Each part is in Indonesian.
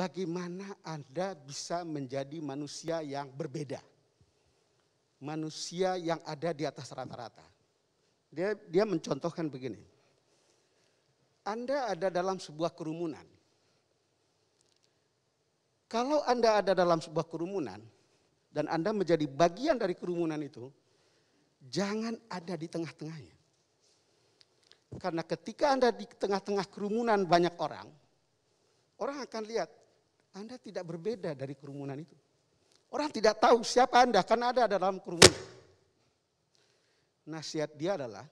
bagaimana Anda bisa menjadi manusia yang berbeda. Manusia yang ada di atas rata-rata. Dia, dia mencontohkan begini. Anda ada dalam sebuah kerumunan. Kalau Anda ada dalam sebuah kerumunan dan Anda menjadi bagian dari kerumunan itu, jangan ada di tengah-tengahnya. Karena ketika Anda di tengah-tengah kerumunan banyak orang, orang akan lihat anda tidak berbeda dari kerumunan itu. Orang tidak tahu siapa Anda karena ada dalam kerumunan. Nasihat dia adalah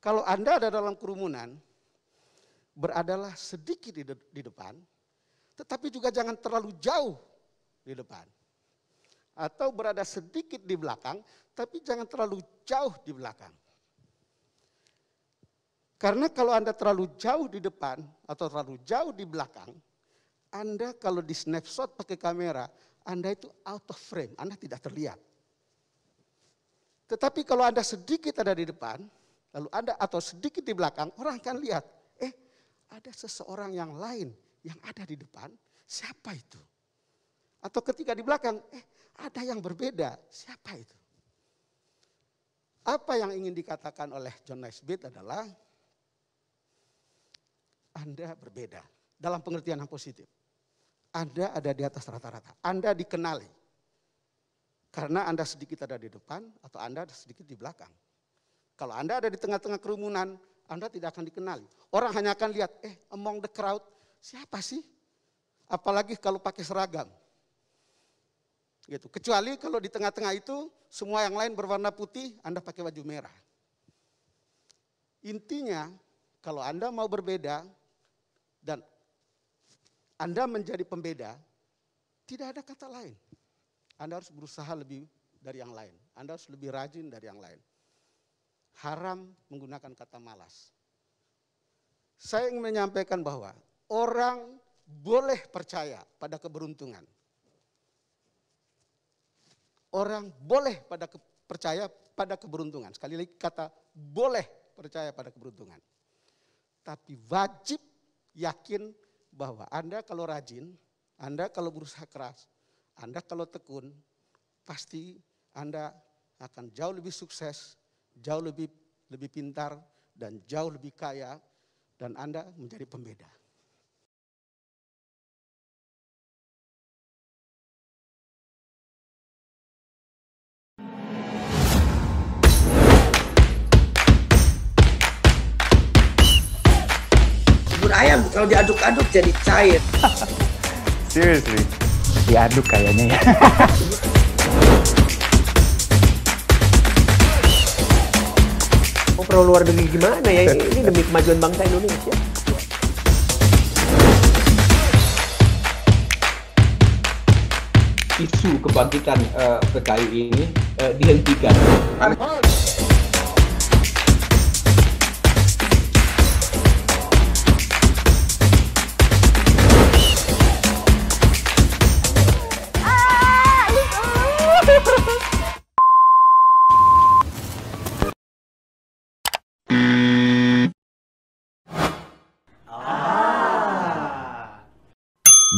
kalau Anda ada dalam kerumunan, beradalah sedikit di, de di depan, tetapi juga jangan terlalu jauh di depan. Atau berada sedikit di belakang, tapi jangan terlalu jauh di belakang. Karena kalau Anda terlalu jauh di depan atau terlalu jauh di belakang, anda kalau di snapshot pakai kamera, Anda itu out of frame, Anda tidak terlihat. Tetapi kalau Anda sedikit ada di depan, lalu Anda atau sedikit di belakang, orang akan lihat, eh ada seseorang yang lain yang ada di depan, siapa itu? Atau ketika di belakang, eh ada yang berbeda, siapa itu? Apa yang ingin dikatakan oleh John Nesbitt adalah Anda berbeda dalam pengertian yang positif. Anda ada di atas rata-rata. Anda dikenali. Karena Anda sedikit ada di depan atau Anda ada sedikit di belakang. Kalau Anda ada di tengah-tengah kerumunan, Anda tidak akan dikenali. Orang hanya akan lihat, eh among the crowd, siapa sih? Apalagi kalau pakai seragam. Gitu. Kecuali kalau di tengah-tengah itu semua yang lain berwarna putih, Anda pakai baju merah. Intinya kalau Anda mau berbeda dan anda menjadi pembeda, tidak ada kata lain. Anda harus berusaha lebih dari yang lain. Anda harus lebih rajin dari yang lain. Haram menggunakan kata malas. Saya ingin menyampaikan bahwa orang boleh percaya pada keberuntungan. Orang boleh pada ke, percaya pada keberuntungan. Sekali lagi kata boleh percaya pada keberuntungan. Tapi wajib yakin bahwa Anda kalau rajin, Anda kalau berusaha keras, Anda kalau tekun, pasti Anda akan jauh lebih sukses, jauh lebih lebih pintar dan jauh lebih kaya dan Anda menjadi pembeda. ayam kalau diaduk-aduk jadi cair. Seriously? Diaduk kayaknya ya. Mau oh, perlu luar negeri gimana ya? Ini demi kemajuan bangsa Indonesia. isu kebangkitan uh, PKI ini uh, dihentikan.